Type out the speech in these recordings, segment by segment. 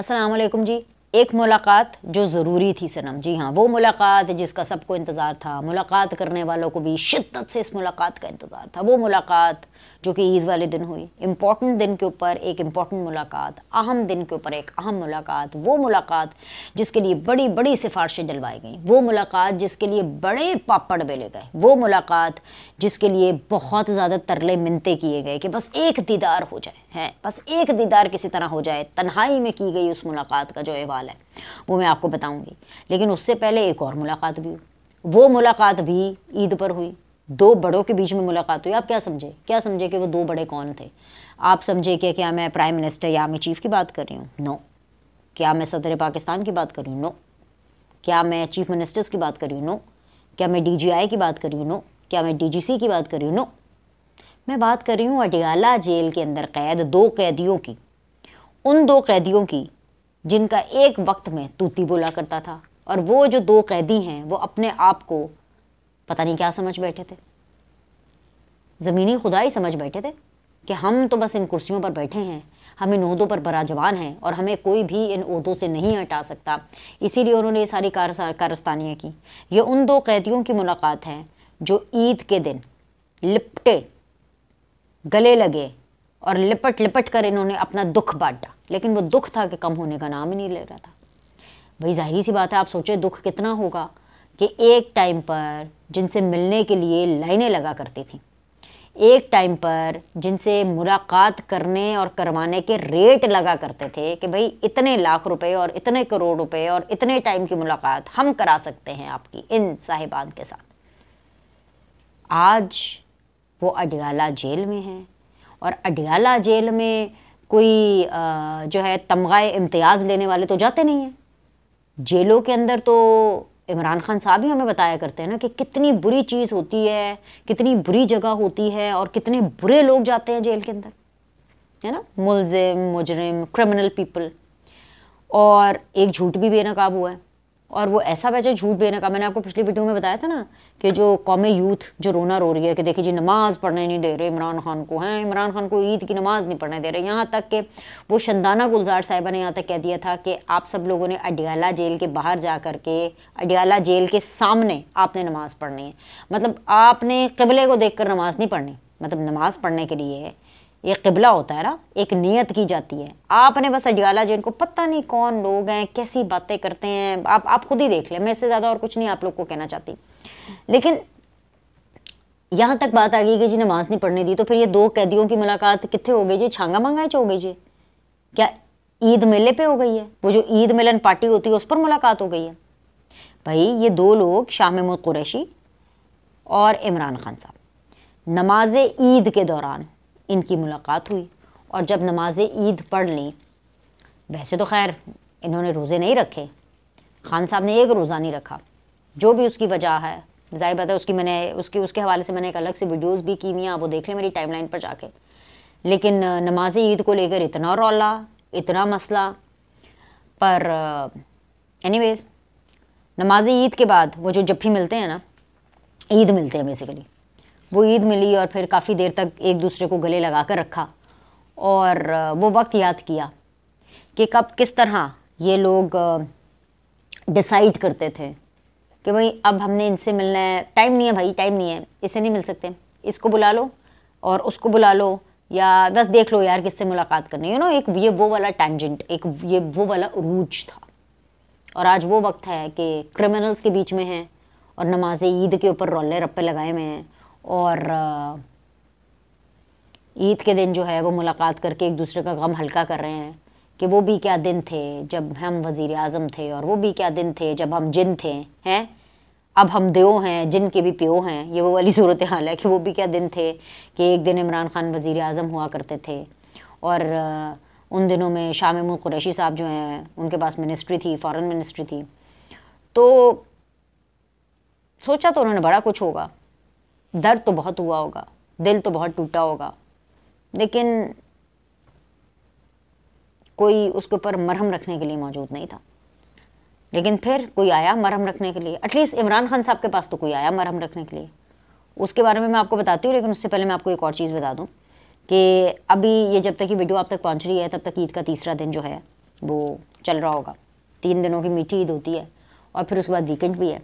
असलकुम जी एक मुलाकात जो ज़रूरी थी सनम जी हाँ वो मुलाकात जिसका सबको इंतज़ार था मुलाकात करने वालों को भी शिद्दत से इस मुलाकात का इंतज़ार था वो मुलाकात जो कि ईद वाले दिन हुई इम्पॉर्टेंट दिन के ऊपर एक इम्पॉर्टेंट मुलाकात अहम दिन के ऊपर एक अहम मुलाकात वो मुलाकात जिसके लिए बड़ी बड़ी सिफारशें जलवाई गई वो मुलाकात जिसके लिए बड़े पापड़ बेले गए वो मुलाकात जिसके लिए बहुत ज़्यादा तरले मिनते किए गए कि बस एक दीदार हो जाए है बस एक दीदार किसी तरह हो जाए तन्हाई में की गई उस मुलाकात का जो अहवाल है वो मैं आपको बताऊंगी लेकिन उससे पहले एक और मुलाकात भी हुई वो मुलाकात भी ईद पर हुई दो बड़ों के बीच में मुलाकात हुई आप क्या समझे क्या समझे कि वो दो बड़े कौन थे आप समझे कि क्या मैं प्राइम मिनिस्टर या आर्मी चीफ की बात कर रही हूँ नो क्या मैं सदर पाकिस्तान की बात कर रही हूँ नो क्या मैं चीफ मिनिस्टर्स की बात कर रही हूँ नो क्या मैं डी की बात कर रही हूँ नो क्या मैं डी की बात कर रही हूँ नो मैं बात कर रही हूँ अडियाला जेल के अंदर कैद दो कैदियों की उन दो कैदियों की जिनका एक वक्त में तूती बोला करता था और वो जो दो कैदी हैं वो अपने आप को पता नहीं क्या समझ बैठे थे ज़मीनी खुदाई समझ बैठे थे कि हम तो बस इन कुर्सियों पर बैठे हैं हम इन उहदों पर बराजवान हैं और हमें कोई भी इन उहदों से नहीं हटा सकता इसीलिए उन्होंने ये सारी कारस्तानियाँ की ये उन दो कैदियों की मुलाकात है जो ईद के दिन लिपटे गले लगे और लिपट लिपट कर इन्होंने अपना दुख बांटा लेकिन वो दुख था कि कम होने का नाम ही नहीं ले रहा था भाई जाहिर सी बात है आप सोचें दुख कितना होगा कि एक टाइम पर जिनसे मिलने के लिए लाइनें लगा करती थी एक टाइम पर जिनसे मुलाकात करने और करवाने के रेट लगा करते थे कि भाई इतने लाख रुपए और इतने करोड़ रुपए और इतने टाइम की मुलाकात हम करा सकते हैं आपकी इन साहिबान के साथ आज वो अडियाला जेल में हैं और अडियाला जेल में कोई जो है तमगा इम्तियाज़ लेने वाले तो जाते नहीं हैं जेलों के अंदर तो इमरान खान साहब ही हमें बताया करते हैं ना कि कितनी बुरी चीज़ होती है कितनी बुरी जगह होती है और कितने बुरे लोग जाते हैं जेल के अंदर है ना मुलजिम मुजरम क्रिमिनल पीपल और एक झूठ भी बेनकाब हुआ है और वो ऐसा वैसे झूठ देने का मैंने आपको पिछली वीडियो में बताया था ना कि जो कौमी यूथ जो रोना रो रही है कि देखिए जी नमाज़ पढ़ने नहीं दे रहे इमरान खान को हैं इमरान खान को ईद की नमाज़ नहीं पढ़ने दे रहे यहाँ तक कि वो शंदाना गुलजार साहिबा ने यहाँ तक कह दिया था कि आप सब लोगों ने अडियाला जेल के बाहर जा कर के अडियाला जेल के सामने आपने नमाज़ पढ़नी है मतलब आपने कबले को देख कर नमाज़ नहीं पढ़नी मतलब नमाज़ पढ़ने के लिए एक किबला होता है ना एक नियत की जाती है आपने बस अडियाला जी इनको पता नहीं कौन लोग हैं कैसी बातें करते हैं आप आप खुद ही देख लें मैं इससे ज़्यादा और कुछ नहीं आप लोग को कहना चाहती लेकिन यहाँ तक बात आ गई कि जी नमाज़ नहीं पढ़ने दी तो फिर ये दो कैदियों की मुलाकात कितने हो गई जी छांगा मंगाए च हो गई जी क्या ईद मेले पर हो गई है वो जो ईद मिलन पार्टी होती है उस पर मुलाकात हो गई है भाई ये दो लोग शाह महमूद कुरैशी और इमरान खान साहब नमाज ईद के दौरान इनकी मुलाकात हुई और जब नमाज ईद पढ़ ली वैसे तो खैर इन्होंने रोज़े नहीं रखे खान साहब ने एक रोज़ा नहीं रखा जो भी उसकी वजह है जाहिर बात है उसकी मैंने उसकी उसके हवाले से मैंने एक अलग से वीडियोज़ भी की हुई हैं आप वो देख लें मेरी टाइमलाइन पर जाके लेकिन नमाज ईद को लेकर इतना रौला इतना मसला पर एनीवेज नमाज ईद के बाद वो जो जब भी मिलते हैं ना ईद मिलते हैं बेसिकली वो ईद मिली और फिर काफ़ी देर तक एक दूसरे को गले लगा कर रखा और वो वक्त याद किया कि कब किस तरह ये लोग डिसाइड करते थे कि भाई अब हमने इनसे मिलना है टाइम नहीं है भाई टाइम नहीं है इसे नहीं मिल सकते इसको बुला लो और उसको बुला लो या बस देख लो यार किससे मुलाकात करनी यू नो एक ये वो वाला टैंजेंट एक ये वो वाला रूज था और आज वो वक्त है कि क्रिमिनल्स के बीच में हैं और नमाज ईद के ऊपर रोले रप्पे लगाए हुए हैं और ईद के दिन जो है वो मुलाकात करके एक दूसरे का गम हल्का कर रहे हैं कि वो भी क्या दिन थे जब हम वज़ी अजम थे और वो भी क्या दिन थे जब हम जिन थे हैं अब हम देव हैं जिन के भी प्यो हैं ये वो वाली सूरत हाल है कि वो भी क्या दिन थे कि एक दिन इमरान खान वज़ी अजम हुआ करते थे और उन दिनों में शाम कुरैशी साहब जो हैं उनके पास मिनिस्ट्री थी फॉरेन मिनिस्ट्री थी तो सोचा तो उन्होंने बड़ा कुछ होगा दर्द तो बहुत हुआ होगा दिल तो बहुत टूटा होगा लेकिन कोई उसके ऊपर मरहम रखने के लिए मौजूद नहीं था लेकिन फिर कोई आया मरहम रखने के लिए एटलीस्ट इमरान खान साहब के पास तो कोई आया मरहम रखने के लिए उसके बारे में मैं आपको बताती हूँ लेकिन उससे पहले मैं आपको एक और चीज़ बता दूँ कि अभी ये जब तक ये वीडियो आप तक पहुँच रही है तब तक ईद का तीसरा दिन जो है वो चल रहा होगा तीन दिनों की मीठी ईद होती है और फिर उसके बाद वीकेंड भी है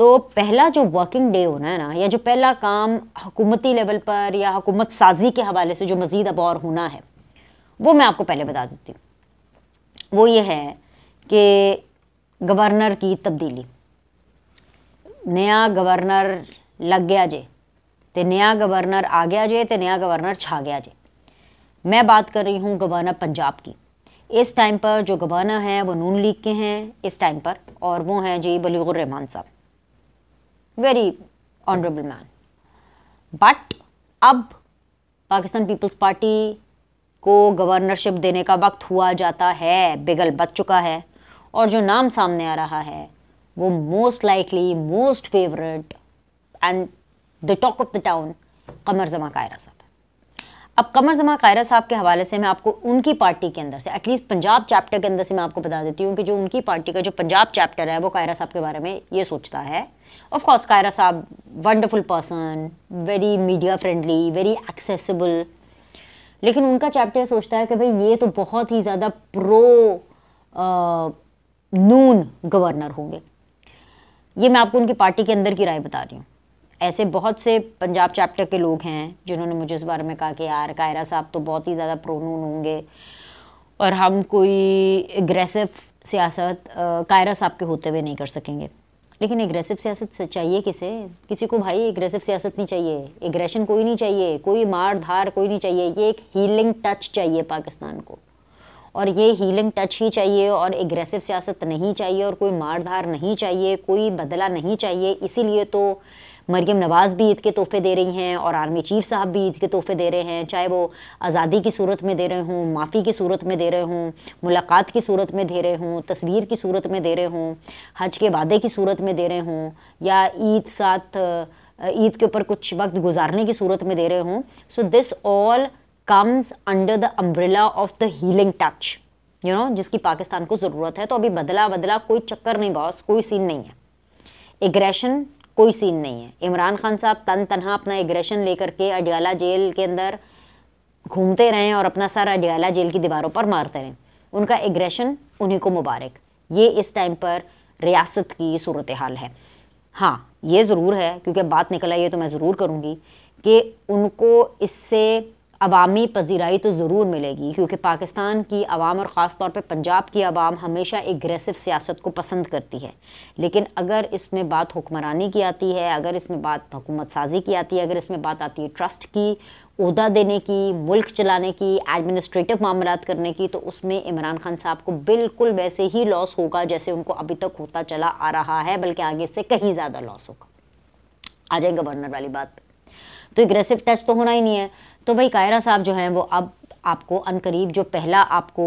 तो पहला जो वर्किंग डे होना है ना या जो पहला काम हुकूमती लेवल पर या हुकूमत साजी के हवाले से जो मज़ीद अब और होना है वो मैं आपको पहले बता देती हूँ वो ये है कि गवर्नर की तब्दीली नया गवर्नर लग गया जे तो नया गवर्नर आ गया जे तो नया गवर्नर छा गया जे मैं बात कर रही हूँ गवर्नर पंजाब की इस टाइम पर जो गवर्नर हैं वो नून लीग के हैं इस टाइम पर और वो हैं जी बलीगुर रहमान साहब वेरी ऑनरेबल मैन बट अब पाकिस्तान पीपल्स पार्टी को गवर्नरशिप देने का वक्त हुआ जाता है बिगल बच चुका है और जो नाम सामने आ रहा है वो most likely most favourite and the talk of the town Qamar Zaman Kaira साहब अब कमर जमा कायरा साहब के हवाले से मैं आपको उनकी पार्टी के अंदर से एटलीस्ट पंजाब चैप्टर के अंदर से मैं आपको बता देती हूँ कि जो उनकी पार्टी का जो पंजाब चैप्टर है वो कायरा साहब के बारे में ये सोचता है ऑफ कोर्स कायरा साहब wonderful person very media friendly very accessible लेकिन उनका चैप्टर सोचता है कि भाई ये तो बहुत ही ज़्यादा प्रो आ, नून गवर्नर होंगे ये मैं आपको उनकी पार्टी के अंदर की राय बता रही हूँ ऐसे बहुत से पंजाब चैप्टर के लोग हैं जिन्होंने मुझे इस बारे में कहा कि यार कायरा साहब तो बहुत ही ज़्यादा प्रोनून होंगे और हम कोई एग्रेसिव सियासत कायरा साहब के होते हुए नहीं कर सकेंगे लेकिन एग्रेसिव सियासत चाहिए किसे किसी को भाई एग्रेसिव सियासत नहीं चाहिए एग्रेशन कोई नहीं चाहिए कोई मार धार कोई नहीं चाहिए ये एक हीलिंग टच चाहिए पाकिस्तान को और ये हीलिंग टच ही चाहिए और एग्रेसिव सियासत नहीं चाहिए और कोई मार धार नहीं चाहिए कोई बदला नहीं चाहिए इसीलिए तो मरीम नवाज़ भी ईद के तोहफे दे रही हैं और आर्मी चीफ साहब भी ईद के तोहफे दे रहे हैं चाहे वो आज़ादी की सूरत में दे रहे हों माफ़ी की सूरत में दे रहे हों मुलाकात की सूरत में दे रहे हों तस्वीर की सूरत में दे रहे हों हज के वादे की सूरत में दे रहे हों या ईद साथ ईद के ऊपर कुछ वक्त गुजारने की सूरत में दे रहे हों so this all comes under the umbrella of the healing touch you know जिसकी पाकिस्तान को ज़रूरत है तो अभी बदला बदला कोई चक्कर नहीं बॉस कोई सीन नहीं है एग्रेशन कोई सीन नहीं है इमरान खान साहब तन तनहा अपना एग्रेशन लेकर के अजगाला जेल के अंदर घूमते रहें और अपना सारा अजगाला जेल की दीवारों पर मारते रहें उनका एग्रेशन उन्हीं को मुबारक ये इस टाइम पर रियासत की सूरत हाल है हाँ ये ज़रूर है क्योंकि बात निकला ये तो मैं ज़रूर करूँगी कि उनको इससे अवामी पजीराई तो ज़रूर मिलेगी क्योंकि पाकिस्तान की आवाम और ख़ास तौर पर पंजाब की आवाम हमेशा एग्रेसिव सियासत को पसंद करती है लेकिन अगर इसमें बात हुक्मरानी की आती है अगर इसमें बात हुकूमत साजी की आती है अगर इसमें बात आती है ट्रस्ट की उहदा देने की मुल्क चलाने की एडमिनिस्ट्रेटिव मामला करने की तो उसमें इमरान खान साहब को बिल्कुल वैसे ही लॉस होगा जैसे उनको अभी तक होता चला आ रहा है बल्कि आगे से कहीं ज़्यादा लॉस होगा आ जाए गवर्नर वाली बात पर तो एग्रेसिव टच तो होना ही नहीं है तो भाई कायरा साहब जो हैं वो अब आपको अनकरीब जो पहला आपको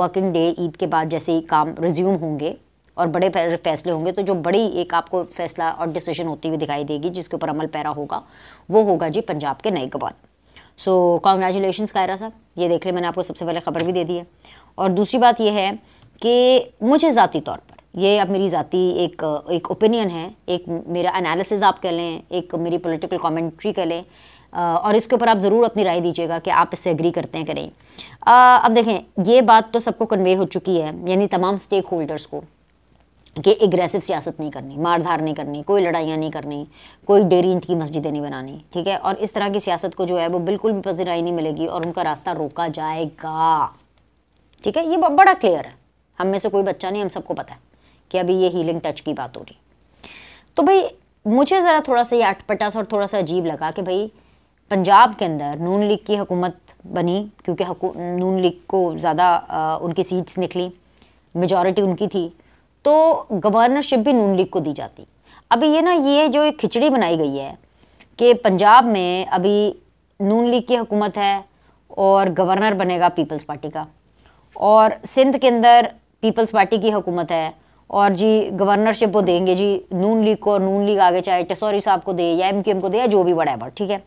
वर्किंग डे ईद के बाद जैसे ही काम रिज्यूम होंगे और बड़े फैसले होंगे तो जो बड़ी एक आपको फैसला और डिसीजन होती हुई दिखाई देगी जिसके ऊपर अमल पैरा होगा वो होगा जी पंजाब के नए गवर्नर सो कॉन्ग्रेचुलेशन कायरा साहब ये देख ले मैंने आपको सबसे पहले खबर भी दे दी है और दूसरी बात यह है कि मुझे ज़ाती तौर ये अब मेरी ज़ाती एक एक ओपिनियन है एक मेरा एनालिसिस आप कह लें एक मेरी पॉलिटिकल कमेंट्री कह लें और इसके ऊपर आप ज़रूर अपनी राय दीजिएगा कि आप इससे एग्री करते हैं करें अब देखें ये बात तो सबको कन्वे हो चुकी है यानी तमाम स्टेक होल्डर्स को कि एग्रेसिव सियासत नहीं करनी मारधार नहीं करनी कोई लड़ाइयाँ नहीं करनी कोई डेरी इंट की मस्जिदें नहीं बनानी ठीक है और इस तरह की सियासत को जो है वो बिल्कुल भी पजीराई नहीं मिलेगी और उनका रास्ता रोका जाएगा ठीक है ये बड़ा क्लियर है हम में से कोई बच्चा नहीं हम सबको पता है कि अभी ये हीलिंग टच की बात हो रही तो भाई मुझे ज़रा थोड़ा सा ये अटपटा सा और थोड़ा सा अजीब लगा कि भाई पंजाब के अंदर नून लीग की हुकूमत बनी क्योंकि नून लीग को ज़्यादा उनकी सीट्स निकली मेजॉरिटी उनकी थी तो गवर्नरशिप भी नून लीग को दी जाती अभी ये ना ये जो एक खिचड़ी बनाई गई है कि पंजाब में अभी नून लीग की हुकूमत है और गवर्नर बनेगा पीपल्स पार्टी का और सिंध के अंदर पीपल्स पार्टी की हुकूमत है और जी गवर्नरशिप वो देंगे जी नून लीग को और नून लीग आगे चाहे टसौरी साहब को दे या एम के एम को दे या जो भी वड़ेवर ठीक है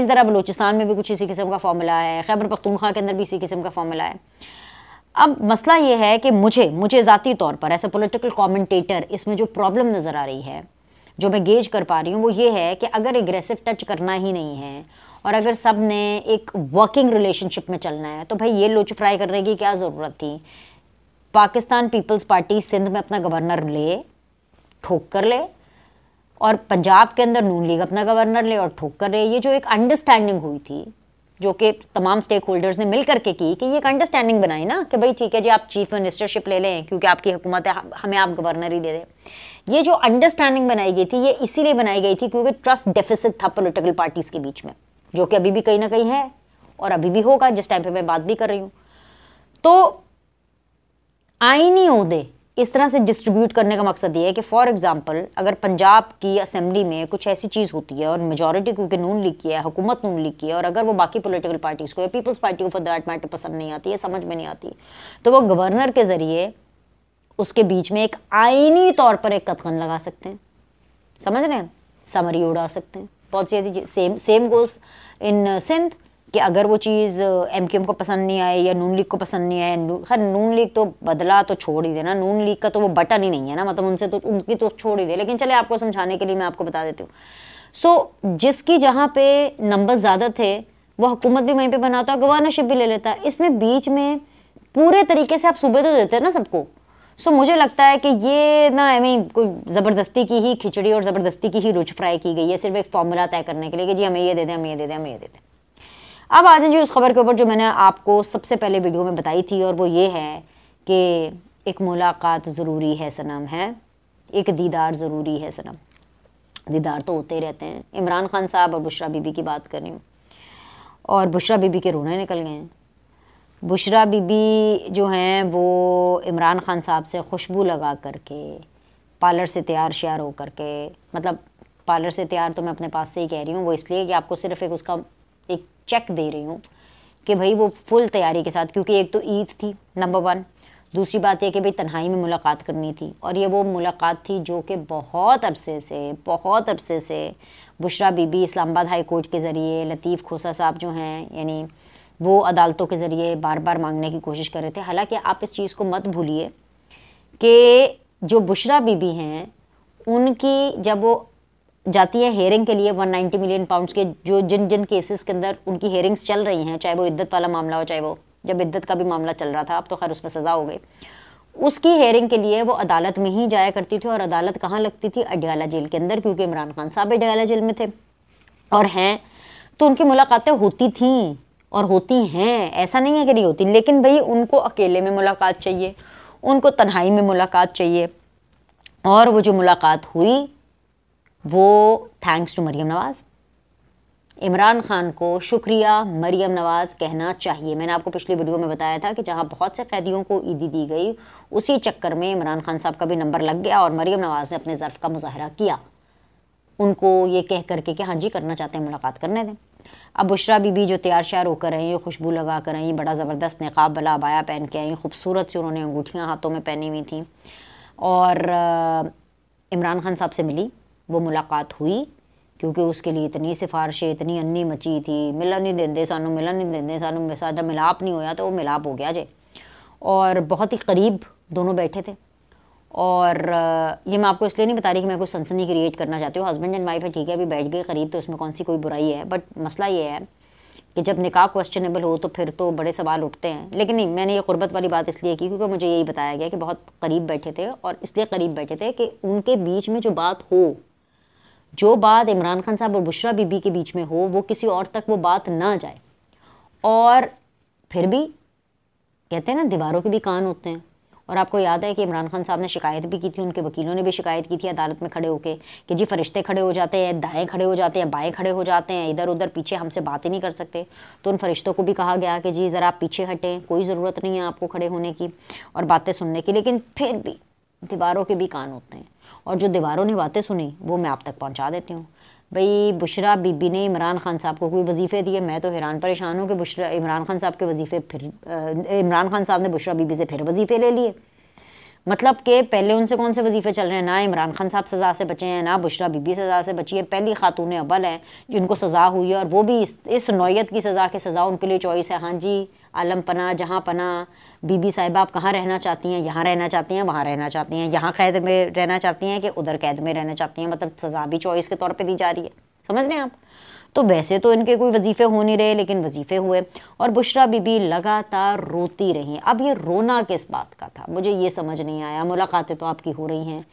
इस तरह बलूचिस्तान में भी कुछ इसी किस्म का फॉर्मूला है खैबर पख्तूनख्वा के अंदर भी इसी किस्म का फॉर्मूला है अब मसला ये है कि मुझे मुझे ज़ाती तौर पर ऐसा पोलिटिकल कॉमेंटेटर इसमें जो प्रॉब्लम नज़र आ रही है जो मैं गेज कर पा रही हूँ वो ये है कि अगर एग्रेसिव टच करना ही नहीं है और अगर सब ने एक वर्किंग रिलेशनशिप में चलना है तो भाई ये लोच फ्राई करने की क्या ज़रूरत थी पाकिस्तान पीपल्स पार्टी सिंध में अपना गवर्नर ले ठोक कर ले और पंजाब के अंदर नून लीग अपना गवर्नर ले और ठोक कर ले ये जो एक अंडरस्टैंडिंग हुई थी जो कि तमाम स्टेक होल्डर्स ने मिल करके की कि ये एक अंडरस्टैंडिंग बनाई ना कि भाई ठीक है जी आप चीफ मिनिस्टरशिप ले लें क्योंकि आपकी हुकूमत है हमें आप गवर्नर ही दे दें ये जो अंडरस्टैंडिंग बनाई गई थी ये इसीलिए बनाई गई थी क्योंकि ट्रस्ट डेफिसिट था पोलिटिकल पार्टीज़ के बीच में जो कि अभी भी कहीं ना कहीं है और अभी भी होगा जिस टाइम पर मैं बात भी कर रही हूँ तो आईनी अहदे इस तरह से डिस्ट्रीब्यूट करने का मकसद ये है कि फॉर एग्जांपल अगर पंजाब की असेंबली में कुछ ऐसी चीज़ होती है और मेजॉरिटी क्योंकि नून लीग की है हुकूमत नून लीग की है और अगर वो बाकी पॉलिटिकल पार्टीज़ को या पीपल्स पार्टी को फॉर दैट मैटर पसंद नहीं आती है समझ में नहीं आती तो वो गवर्नर के ज़रिए उसके बीच में एक आइनी तौर पर एक कथन लगा सकते हैं समझ रहे हैं समरी उड़ा सकते हैं बहुत सी ऐसी same same goes in Sindh कि अगर वो चीज़ एम को पसंद नहीं आए या नून लीग को पसंद नहीं आए खैर नून लीग तो बदला तो छोड़ ही देना नून लीग का तो वो बटन ही नहीं है ना मतलब उनसे तो उनकी तो छोड़ ही दे लेकिन चले आपको समझाने के लिए मैं आपको बता देती हूँ सो so, जिसकी जहाँ पे नंबर ज़्यादा थे वो हुकूमत भी वहीं पर बनाता है गवर्नरशिप भी ले लेता है इसमें बीच में पूरे तरीके से आप सूबे तो देते हैं ना सबको सो so, मुझे लगता है कि ये ना एवं कोई ज़बरदस्ती की ही खिचड़ी और ज़बरदस्ती की ही रुच फ्राई की गई है सिर्फ एक फॉर्मूला तय करने के लिए कि जी हमें ये दे दें हमें ये दे दें हमें ये दे दें अब आ जी उस खबर के ऊपर जो मैंने आपको सबसे पहले वीडियो में बताई थी और वो ये है कि एक मुलाकात ज़रूरी है सनम है एक दीदार ज़रूरी है सनम दीदार तो होते रहते हैं इमरान खान साहब और बुशरा बीबी की बात कर रही हूँ और बुशरा बीबी के रोने निकल गए हैं बुशरा बीबी जो हैं वो इमरान खान साहब से खुशबू लगा करके पार्लर से तैयार श्यार हो करके मतलब पार्लर से तैयार तो मैं अपने पास से ही कह रही हूँ वो इसलिए कि आपको सिर्फ़ एक उसका एक चेक दे रही हूँ कि भाई वो फुल तैयारी के साथ क्योंकि एक तो ईद थी नंबर वन दूसरी बात यह कि भाई तन्हाई में मुलाकात करनी थी और ये वो मुलाकात थी जो कि बहुत अरसे से बहुत अरसे से बुशरा बीबी इस्लामाबाद हाई कोर्ट के ज़रिए लतीफ़ खोसा साहब जो हैं यानी वो अदालतों के ज़रिए बार बार मांगने की कोशिश कर रहे थे हालांकि आप इस चीज़ को मत भूलिए कि जो बुशरा बीबी हैं उनकी जब वो जाती है हेयरिंग के लिए 190 मिलियन पाउंड्स के जो जिन जिन केसेस के अंदर उनकी हेयरिंग्स चल रही हैं चाहे वो इद्दत वाला मामला हो चाहे वो जब इद्दत का भी मामला चल रहा था अब तो खैर उसमें सज़ा हो गई उसकी हेयरिंग के लिए वो अदालत में ही जाया करती थी और अदालत कहाँ लगती थी अडियाला जेल के अंदर क्योंकि इमरान खान साहब अडियाला जेल में थे और हैं तो उनकी मुलाकातें होती थी और होती हैं ऐसा नहीं है कि नहीं होती लेकिन भाई उनको अकेले में मुलाकात चाहिए उनको तन्हाई में मुलाकात चाहिए और वो जो मुलाकात हुई वो थैंक्स टू मरीम नवाज़ इमरान खान को शुक्रिया मरियम नवाज़ कहना चाहिए मैंने आपको पिछली वीडियो में बताया था कि जहाँ बहुत से कैदियों को ईदी दी गई उसी चक्कर में इमरान खान साहब का भी नंबर लग गया और मरियम नवाज़ ने अपने ज़र्फ़ का मुजाहरा किया उनको ये कह करके कि हाँ जी करना चाहते हैं मुलाकात करने दें अब बुशरा बीबी जो तैयार श्यार होकर आई खुशबू लगा कर आई बड़ा ज़बरदस्त नकाब बला अबाया पहन के आई खूबसूरत सी उन्होंने अंगूठियाँ हाथों में पहनी हुई थी और इमरान खान साहब से मिली वो मुलाकात हुई क्योंकि उसके लिए इतनी सिफारशें इतनी अन्नी मची थी मिलन नहीं देंदे सानू मिलन नहीं देंदे सानू साझा मिलाप नहीं होया तो वो मिलाप हो गया जे और बहुत ही करीब दोनों बैठे थे और ये मैं आपको इसलिए नहीं बता रही कि मैं कुछ सनसनी क्रिएट करना चाहती हूँ हस्बैंड एंड वाइफ है ठीक है अभी बैठ गए करीब तो उसमें कौन सी कोई बुराई है बट मसला ये है कि जब निकाह क्वेश्चनेबल हो तो फिर तो बड़े सवाल उठते हैं लेकिन नहीं मैंने ये गुर्बत वाली बात इसलिए की क्योंकि मुझे यही बताया गया कि बहुत करीब बैठे थे और इसलिए करीब बैठे थे कि उनके बीच में जो बात हो जो बात इमरान खान साहब और बुशरा बीबी के बीच में हो वो किसी और तक वो बात ना जाए और फिर भी कहते हैं ना दीवारों के भी कान होते हैं और आपको याद है कि इमरान खान साहब ने शिकायत भी की थी उनके वकीलों ने भी शिकायत की थी अदालत में खड़े होकर कि जी फरिश्ते खड़े हो जाते हैं दाएं खड़े हो जाते हैं बाएं खड़े हो जाते हैं इधर उधर पीछे हमसे बात ही नहीं कर सकते तो उन फरिश्तों को भी कहा गया कि जी ज़रा आप पीछे हटें कोई ज़रूरत नहीं है आपको खड़े होने की और बातें सुनने की लेकिन फिर भी दीवारों के भी कान होते हैं और जो दीवारों ने बातें सुनी वो मैं आप तक पहुँचा देती हूँ भाई बुशरा बीबी ने इमरान खान साहब को कोई वजीफ़े दिए मैं तो हैरान परेशान हूँ कि बुशरा इमरान खान साहब के वजीफ़े फिर इमरान खान साहब ने बुशरा बीबी से फिर वजीफ़े ले लिए मतलब कि पहले उनसे कौन से वजीफ़े चल रहे हैं ना इमरान खान साहब सज़ा से बचे हैं ना बुशरा बीबी सज़ा से बची है पहली खातून अबल हैं जिनको सज़ा हुई है और वो भी इस इस नौीयत की सज़ा के सज़ा उनके लिए चॉइस है हाँ जी आलम पना जहाँ पना बीबी साहब आप कहाँ रहना चाहती हैं यहाँ रहना चाहती हैं वहाँ रहना चाहती हैं यहाँ कैद में रहना चाहती हैं कि उधर कैद में रहना चाहती हैं मतलब सज़ा भी चॉइस के तौर पर दी जा रही है समझ रहे हैं आप तो वैसे तो इनके कोई वजीफ़े हो नहीं रहे लेकिन वजीफ़े हुए और बुशरा बीबी लगातार रोती रहीं अब ये रोना किस बात का था मुझे ये समझ नहीं आया मुलाकातें तो आपकी हो रही हैं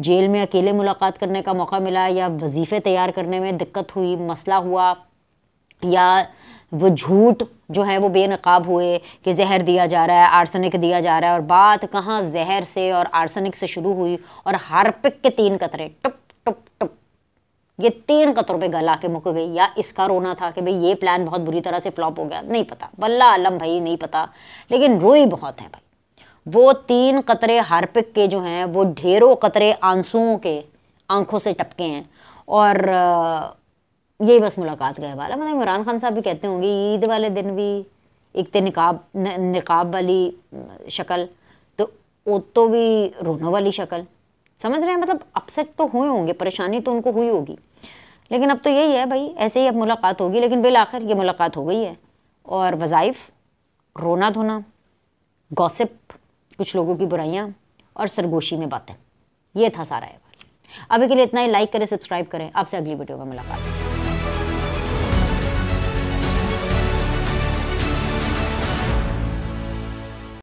जेल में अकेले मुलाकात करने का मौका मिला या वजीफ़े तैयार करने में दिक्कत हुई मसला हुआ या वो झूठ जो है वो बेनकाब हुए कि जहर दिया जा रहा है आर्सनिक दिया जा रहा है और बात कहाँ जहर से और आर्सनिक से शुरू हुई और हार्पिक के तीन कतरे टुप टुप टुप ये तीन कतरों पे गला के मुक गई या इसका रोना था कि भाई ये प्लान बहुत बुरी तरह से फ्लॉप हो गया नहीं पता बल्ला आलम भाई नहीं पता लेकिन रोई बहुत है भाई वो तीन कतरे हार्पिक के जो हैं वो ढेरों कतरे आंसुओं के आंखों से टपके हैं और यही बस मुलाकात गए वाला मतलब इमरान खान साहब भी कहते होंगे ईद वाले दिन भी एक तो निकाब न, निकाब वाली शक्ल तो तो भी रोनों वाली शक्ल समझ रहे हैं मतलब अपसेट तो हुए होंगे परेशानी तो उनको हुई होगी लेकिन अब तो यही है भाई ऐसे ही अब मुलाकात होगी लेकिन बिल आखिर ये मुलाकात हो गई है और वज़ाइफ रोना धोना गॉसिप कुछ लोगों की बुराइयाँ और सरगोशी में बातें ये था सारा अहवाल अभी के लिए इतना ही लाइक करें सब्सक्राइब करें आपसे अगली वीडियो में मुलाकात होगी